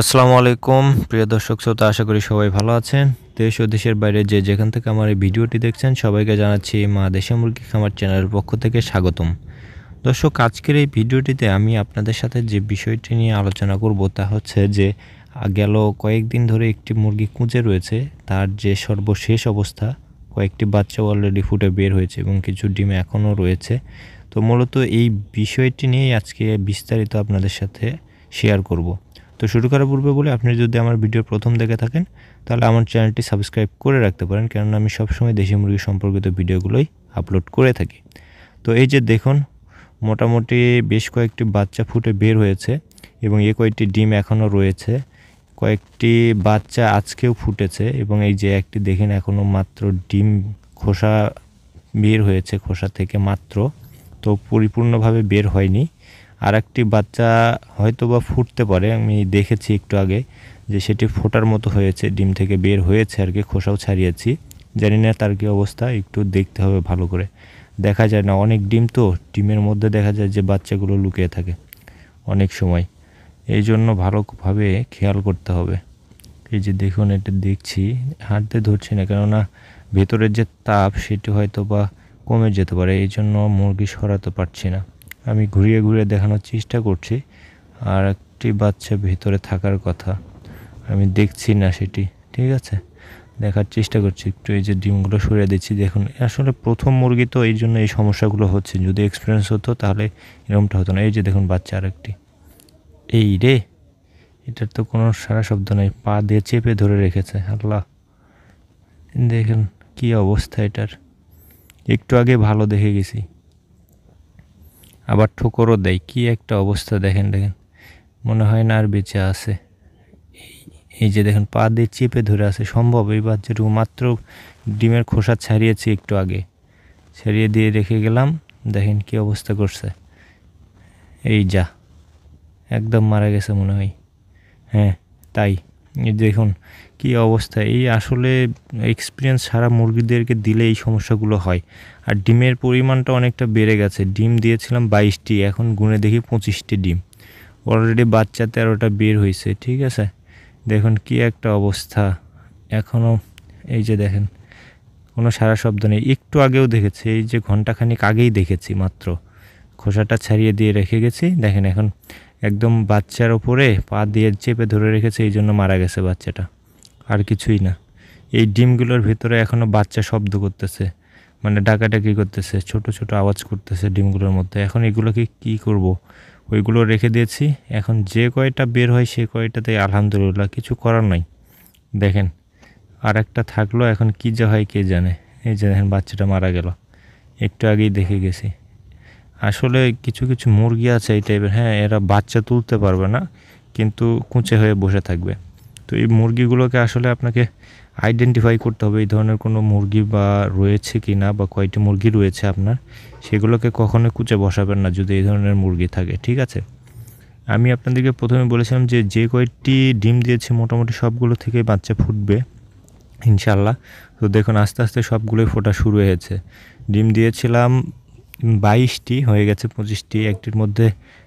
আসসালামু আলাইকুম প্রিয় দর্শক শ্রোতা আশা করি সবাই ভালো আছেন দেশ ও দেশের বাইরে যে যেখান থেকে আমার এই ভিডিওটি দেখছেন সবাইকে জানাচ্ছি মা দেশে মুরগি খামার চ্যানেলের পক্ষ থেকে স্বাগতম দর্শক আজকের এই ভিডিওটিতে আমি আপনাদের সাথে যে বিষয়টি নিয়ে আলোচনা করব তা হচ্ছে যে গেল কয়েকদিন ধরে একটি মুরগি কুঁচে রয়েছে তার যে সর্বশেষ অবস্থা কয়েকটি বাচ্চা অলরেডি ফুটে বের হয়েছে এবং কিছু ডিম এখনও রয়েছে তো মূলত এই বিষয়টি নিয়েই আজকে বিস্তারিত আপনাদের সাথে শেয়ার করব তো শুরু করার পূর্বে বলে আপনি যদি আমার ভিডিও প্রথম দেখে থাকেন তাহলে আমার চ্যানেলটি সাবস্ক্রাইব করে রাখতে পারেন কেননা আমি সবসময় দেশি মুরগি সম্পর্কিত ভিডিওগুলোই আপলোড করে থাকি তো এই যে দেখুন মোটামুটি বেশ কয়েকটি বাচ্চা ফুটে বের হয়েছে এবং এ কয়েকটি ডিম এখনও রয়েছে কয়েকটি বাচ্চা আজকেও ফুটেছে এবং এই যে একটি দেখেন এখনও মাত্র ডিম খোসা বের হয়েছে খোসা থেকে মাত্র তো পরিপূর্ণভাবে বের হয়নি আর একটি বাচ্চা হয়তো বা ফুটতে পারে আমি দেখেছি একটু আগে যে সেটি ফোটার মতো হয়েছে ডিম থেকে বের হয়েছে আর কি খোসাও ছাড়িয়েছি জানি না তার কী অবস্থা একটু দেখতে হবে ভালো করে দেখা যায় না অনেক ডিম তো ডিমের মধ্যে দেখা যায় যে বাচ্চাগুলো লুকিয়ে থাকে অনেক সময় এই জন্য ভালোভাবে খেয়াল করতে হবে এই যে দেখুন এটা দেখছি হাঁটতে ধরছি না কেননা ভেতরের যে তাপ সেটি হয়তো বা কমে যেতে পারে এই জন্য মুরগি সরাতে পারছি না আমি ঘুরিয়ে ঘুরিয়ে দেখানোর চেষ্টা করছি আর একটি বাচ্চা ভিতরে থাকার কথা আমি দেখছি না সেটি ঠিক আছে দেখার চেষ্টা করছি একটু এই যে ডিমগুলো সরিয়ে দিচ্ছি দেখুন আসলে প্রথম মুরগি তো এই জন্য এই সমস্যাগুলো হচ্ছে যদি এক্সপিরিয়েন্স হতো তাহলে এরকমটা হতো না এই যে দেখুন বাচ্চা আরেকটি এই রে এটার তো কোনো সারা শব্দ নেই পা দিয়ে চেপে ধরে রেখেছে আল্লাহ দেখেন কি অবস্থা এটার একটু আগে ভালো দেখে গেছি আবার ঠুকরও দেয় কি একটা অবস্থা দেখেন দেখেন মনে হয় না আর বেঁচে আছে এই যে দেখেন পা দিয়ে চেপে ধরে আছে সম্ভব এই বাচ্চাটুকু মাত্র ডিমের খোসা ছাড়িয়েছি একটু আগে ছাড়িয়ে দিয়ে রেখে গেলাম দেখেন কি অবস্থা করছে এই যা একদম মারা গেছে মনে হয় হ্যাঁ তাই দেখুন কি অবস্থা এই আসলে এক্সপিরিয়েন্স সারা মুরগিদেরকে দিলে এই সমস্যাগুলো হয় আর ডিমের পরিমাণটা অনেকটা বেড়ে গেছে ডিম দিয়েছিলাম বাইশটি এখন গুনে দেখি পঁচিশটি ডিম অলরেডি বাচ্চা তেরোটা বের হয়েছে ঠিক আছে দেখুন কি একটা অবস্থা এখনও এই যে দেখেন কোনো সারা শব্দ নেই একটু আগেও দেখেছি এই যে ঘন্টাখানিক আগেই দেখেছি মাত্র খোসাটা ছাড়িয়ে দিয়ে রেখে গেছি দেখেন এখন একদম বাচ্চার ওপরে পা দিয়ে চেপে ধরে রেখেছে এই জন্য মারা গেছে বাচ্চাটা আর কিছুই না এই ডিমগুলোর ভিতরে এখনও বাচ্চা শব্দ করতেছে মানে ডাকাডাকি করতেছে ছোট ছোট আওয়াজ করতেছে ডিমগুলোর মধ্যে এখন এগুলোকে কি করব। ওইগুলো রেখে দিয়েছি এখন যে কয়টা বের হয় সে কয়টাতে আলহামদুলিল্লাহ কিছু করার নাই দেখেন আর একটা থাকলো এখন কী যা হয় কে জানে এই যে দেখেন বাচ্চাটা মারা গেল একটু আগেই দেখে গেছি আসলে কিছু কিছু মুরগি আছে এই টাইপের হ্যাঁ এরা বাচ্চা তুলতে পারবে না কিন্তু কুঁচে হয়ে বসে থাকবে তো এই মুরগিগুলোকে আসলে আপনাকে আইডেন্টিফাই করতে হবে এই ধরনের কোনো মুরগি বা রয়েছে কি না বা কয়টি মুরগি রয়েছে আপনার সেগুলোকে কখনোই কুচে বসাবেন না যদি এই ধরনের মুরগি থাকে ঠিক আছে আমি আপনাদেরকে প্রথমে বলেছিলাম যে যে কয়েকটি ডিম দিয়েছি মোটামুটি সবগুলো থেকে বাচ্চা ফুটবে ইনশাল্লাহ তো দেখুন আস্তে আস্তে সবগুলোই ফোটা শুরু হয়েছে ডিম দিয়েছিলাম বাইশটি হয়ে গেছে পঁচিশটি একটির মধ্যে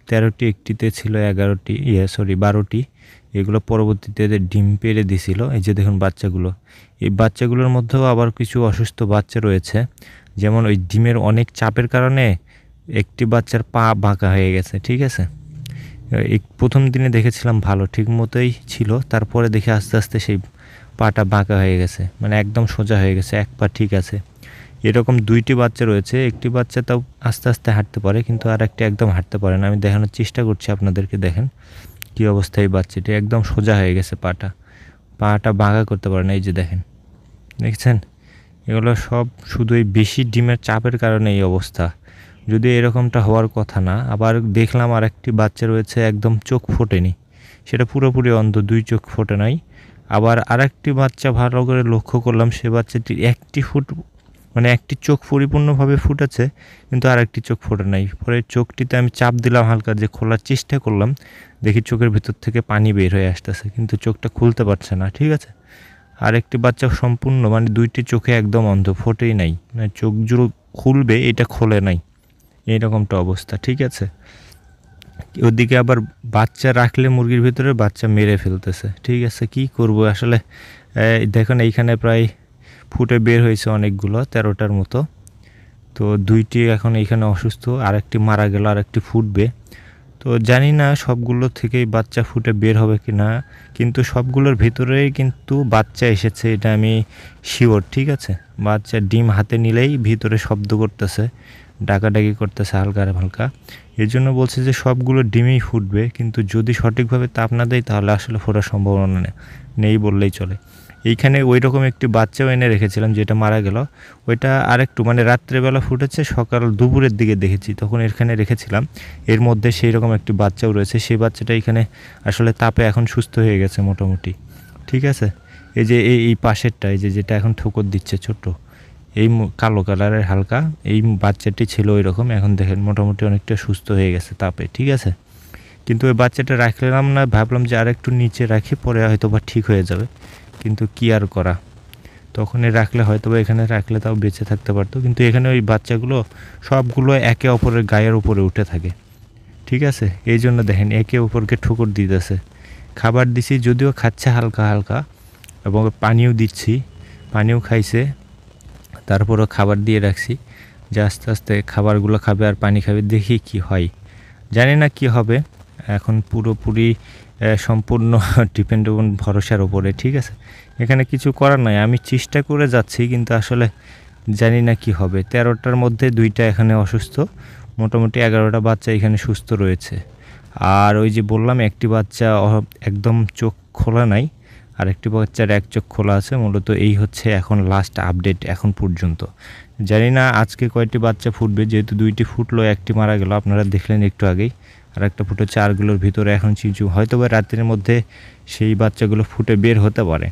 তেরোটি একটিতে ছিল এগারোটি ইয়ে সরি বারোটি এগুলো পরবর্তীতে ডিম পেড়ে দিছিল এই যে দেখুন বাচ্চাগুলো এই বাচ্চাগুলোর মধ্যেও আবার কিছু অসুস্থ বাচ্চা রয়েছে যেমন ওই ডিমের অনেক চাপের কারণে একটি বাচ্চার পা বাঁকা হয়ে গেছে ঠিক আছে এক প্রথম দিনে দেখেছিলাম ভালো ঠিক মতোই ছিল তারপরে দেখে আস্তে আস্তে সেই পাটা বাঁকা হয়ে গেছে মানে একদম সোজা হয়ে গেছে এক পা ঠিক আছে এরকম দুইটি বাচ্চা রয়েছে একটি বাচ্চা তাও আস্তে আস্তে হাঁটতে পারে কিন্তু আর একটি একদম হাঁটতে পারে না আমি দেখানোর চেষ্টা করছি আপনাদেরকে দেখেন কি অবস্থা এই বাচ্চাটি একদম সোজা হয়ে গেছে পাটা পাটা বাঁকা করতে পারে না এই যে দেখেন দেখছেন এগুলো সব শুধু এই বেশি ডিমের চাপের কারণে এই অবস্থা যদি এরকমটা হওয়ার কথা না আবার দেখলাম আর একটি বাচ্চা রয়েছে একদম চোখ ফোটেনি সেটা পুরোপুরি অন্ধ দুই চোখ ফোটে নাই আবার আরেকটি বাচ্চা ভালো করে লক্ষ্য করলাম সে বাচ্চাটি একটি ফুট মানে একটি চোখ পরিপূর্ণভাবে ফুটেছে কিন্তু আর একটি চোখ ফোটে নাই পরে চোখটিতে আমি চাপ দিলাম হালকা যে খোলার চেষ্টা করলাম দেখি চোখের ভিতর থেকে পানি বের হয়ে আসতেছে কিন্তু চোখটা খুলতে পারছে না ঠিক আছে আর একটি বাচ্চা সম্পূর্ণ মানে দুইটি চোখে একদম অন্ধ ফোটেই নাই মানে চোখ জুড়ো খুলবে এটা খোলে নাই এইরকমটা অবস্থা ঠিক আছে ওদিকে আবার বাচ্চা রাখলে মুরগির ভিতরে বাচ্চা মেরে ফেলতেছে ঠিক আছে কি করব আসলে দেখুন এইখানে প্রায় ফুটে বের হয়েছে অনেকগুলো তেরোটার মতো তো দুইটি এখন এখানে অসুস্থ আরেকটি মারা গেল আরেকটি ফুটবে তো জানি না সবগুলো থেকেই বাচ্চা ফুটে বের হবে কি না কিন্তু সবগুলোর ভিতরেই কিন্তু বাচ্চা এসেছে এটা আমি শিওর ঠিক আছে বাচ্চা ডিম হাতে নিলেই ভিতরে শব্দ করতেছে ডাকাডাকি করতেছে হালকা হালকা এর জন্য বলছে যে সবগুলো ডিমেই ফুটবে কিন্তু যদি সঠিকভাবে তাপ না দেয় তাহলে আসলে ফোটার সম্ভাবনা নেই বললেই চলে এইখানে ওই রকম একটি বাচ্চাও এনে রেখেছিলাম যেটা মারা গেল ওইটা আরেকটু মানে রাত্রেবেলা ফুটেছে সকাল দুপুরের দিকে দেখেছি তখন এখানে রেখেছিলাম এর মধ্যে সেই রকম একটি বাচ্চাও রয়েছে সেই বাচ্চাটা এখানে আসলে তাপে এখন সুস্থ হয়ে গেছে মোটামুটি ঠিক আছে এই যে এই এই পাশেরটা এই যে যেটা এখন ঠোকর দিচ্ছে ছোট্ট এই কালো কালারের হালকা এই বাচ্চাটি ছিল ওই রকম এখন দেখেন মোটামুটি অনেকটা সুস্থ হয়ে গেছে তাপে ঠিক আছে কিন্তু ওই বাচ্চাটা রাখলাম না ভাবলাম যে আর একটু নিচে রাখি পরে হয়তো বা ঠিক হয়ে যাবে কিন্তু কি আর করা তখন রাখলে হয়তো বা এখানে রাখলে তাও বেঁচে থাকতে পারতো কিন্তু এখানে ওই বাচ্চাগুলো সবগুলো একে অপরের গায়ের উপরে উঠে থাকে ঠিক আছে এই জন্য দেখেন একে অপরকে ঠুকুর দিতেছে খাবার দিছি যদিও খাচ্ছে হালকা হালকা এবং পানিও দিচ্ছি পানিও খাইছে তারপরও খাবার দিয়ে রাখছি যে আস্তে আস্তে খাবারগুলো খাবে আর পানি খাবে দেখি কি হয় জানি না কি হবে এখন পুরোপুরি সম্পূর্ণ ডিপেন্ডেবল ভরসার ওপরে ঠিক আছে এখানে কিছু করার নাই আমি চেষ্টা করে যাচ্ছি কিন্তু আসলে জানি না কি হবে তেরোটার মধ্যে দুইটা এখানে অসুস্থ মোটামুটি এগারোটা বাচ্চা এখানে সুস্থ রয়েছে আর ওই যে বললাম একটি বাচ্চা একদম চোখ খোলা নাই আর একটি বাচ্চার এক চোখ খোলা আছে মূলত এই হচ্ছে এখন লাস্ট আপডেট এখন পর্যন্ত জানি না আজকে কয়েকটি বাচ্চা ফুটবে যেহেতু দুইটি ফুটলো একটি মারা গেল আপনারা দেখলেন একটু আগেই আর একটা ফুটো চারগুলোর ভিতরে এখন চিঁচু হয়তো বা রাতের মধ্যে সেই বাচ্চাগুলো ফুটে বের হতে পারে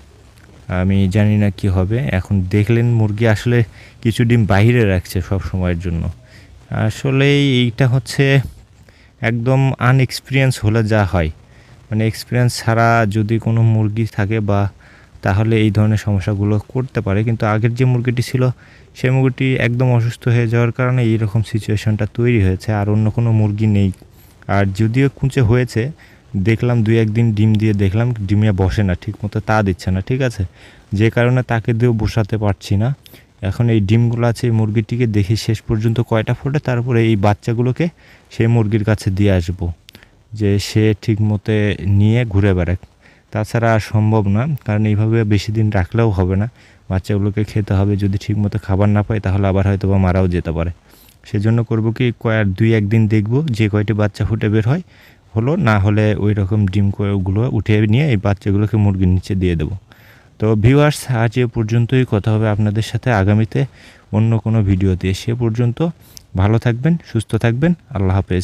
আমি জানি না কি হবে এখন দেখলেন মুরগি আসলে কিছু ডিম বাইরে রাখছে সব সময়ের জন্য আসলে এইটা হচ্ছে একদম আনএক্সপিরিয়েন্স হলে যা হয় মানে এক্সপিরিয়েন্স ছাড়া যদি কোনো মুরগি থাকে বা তাহলে এই ধরনের সমস্যাগুলো করতে পারে কিন্তু আগের যে মুরগিটি ছিল সেই মুরগিটি একদম অসুস্থ হয়ে যাওয়ার কারণে এইরকম সিচুয়েশনটা তৈরি হয়েছে আর অন্য কোনো মুরগি নেই আর যদিও কুঁচে হয়েছে দেখলাম দুই একদিন ডিম দিয়ে দেখলাম ডিমে বসে না ঠিক মতো তা দিচ্ছে না ঠিক আছে যে কারণে তাকে দিয়েও বসাতে পারছি না এখন এই ডিমগুলো আছে মুরগিটিকে দেখি শেষ পর্যন্ত কয়টা ফোটে তারপরে এই বাচ্চাগুলোকে সেই মুরগির কাছে দিয়ে আসব যে সে ঠিক মতে নিয়ে ঘুরে বেড়াক তাছাড়া আর সম্ভব না কারণ এইভাবে বেশি দিন রাখলেও হবে না বাচ্চাগুলোকে খেতে হবে যদি ঠিক মতো খাবার না পায় তাহলে আবার হয়তো বা মারাও যেতে পারে সেজন্য করব কি কয়েক দুই একদিন দেখব যে কয়টি বাচ্চা ফুটে বের হয় হলো না হলে ওই রকম ডিম কয়গুলো উঠে নিয়ে এই বাচ্চাগুলোকে মুরগির নিচে দিয়ে দেবো তো ভিউয়ার্স আজ এ পর্যন্তই কথা হবে আপনাদের সাথে আগামীতে অন্য কোনো ভিডিওতে সে পর্যন্ত ভালো থাকবেন সুস্থ থাকবেন আল্লাহ হাফেজ